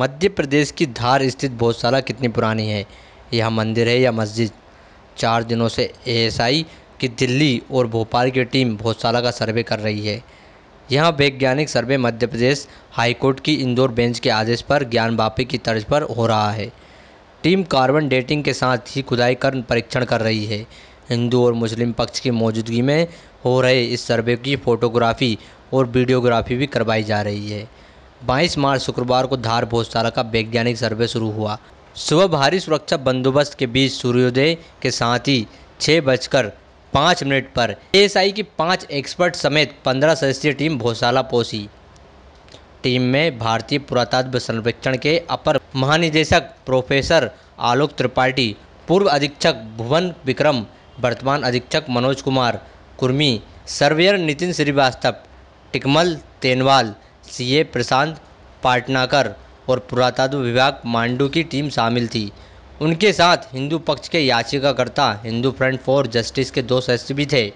मध्य प्रदेश की धार स्थित गौशाला कितनी पुरानी है यह मंदिर है या मस्जिद चार दिनों से एएसआई की दिल्ली और भोपाल की टीम गौशाला का सर्वे कर रही है यह वैज्ञानिक सर्वे मध्य प्रदेश हाईकोर्ट की इंदौर बेंच के आदेश पर ज्ञान बापी की तर्ज पर हो रहा है टीम कार्बन डेटिंग के साथ ही खुदाई कर परीक्षण कर रही है हिंदू और मुस्लिम पक्ष की मौजूदगी में हो रहे इस सर्वे की फ़ोटोग्राफी और वीडियोग्राफी भी करवाई जा रही है बाईस मार्च शुक्रवार को धार भोजशाला का वैज्ञानिक सर्वे शुरू हुआ सुबह भारी सुरक्षा बंदोबस्त के बीच सूर्योदय के साथ ही छः बजकर पाँच मिनट पर एएसआई की पाँच एक्सपर्ट समेत पंद्रह सदस्यीय टीम भोसाला पहुंची टीम में भारतीय पुरातत्व सर्वेक्षण के अपर महानिदेशक प्रोफेसर आलोक त्रिपाठी पूर्व अधीक्षक भुवन विक्रम वर्तमान अधीक्षक मनोज कुमार कुर्मी सर्वेयर नितिन श्रीवास्तव टिकमल तेनवाल सीए प्रशांत पाटनाकर और पुरातत्व विभाग मांडू की टीम शामिल थी उनके साथ हिंदू पक्ष के याचिकाकर्ता हिंदू फ्रंट फॉर जस्टिस के दो सदस्य भी थे